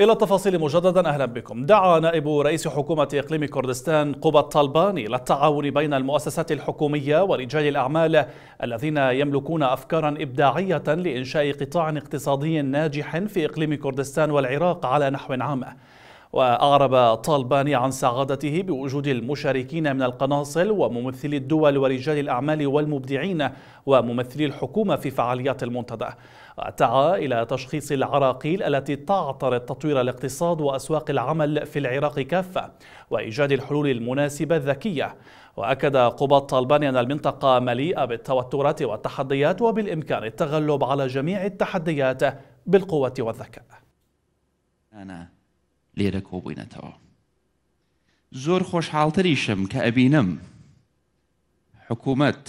إلى التفاصيل مجددا أهلا بكم دعا نائب رئيس حكومة إقليم كردستان طالبان إلى للتعاون بين المؤسسات الحكومية ورجال الأعمال الذين يملكون أفكارا إبداعية لإنشاء قطاع اقتصادي ناجح في إقليم كردستان والعراق على نحو عام وأعرب طالباني عن سعادته بوجود المشاركين من القناصل وممثلي الدول ورجال الأعمال والمبدعين وممثلي الحكومة في فعاليات المنتدى وتعى إلى تشخيص العراقيل التي تعترض تطوير الاقتصاد وأسواق العمل في العراق كافة وإيجاد الحلول المناسبة الذكية وأكد قباط طالباني أن المنطقة مليئة بالتوترات والتحديات وبالإمكان التغلب على جميع التحديات بالقوة والذكاء أنا لێرە کۆبووینەتەوە زۆر خۆشحاڵتریشم کە ئەبینم حکوومەت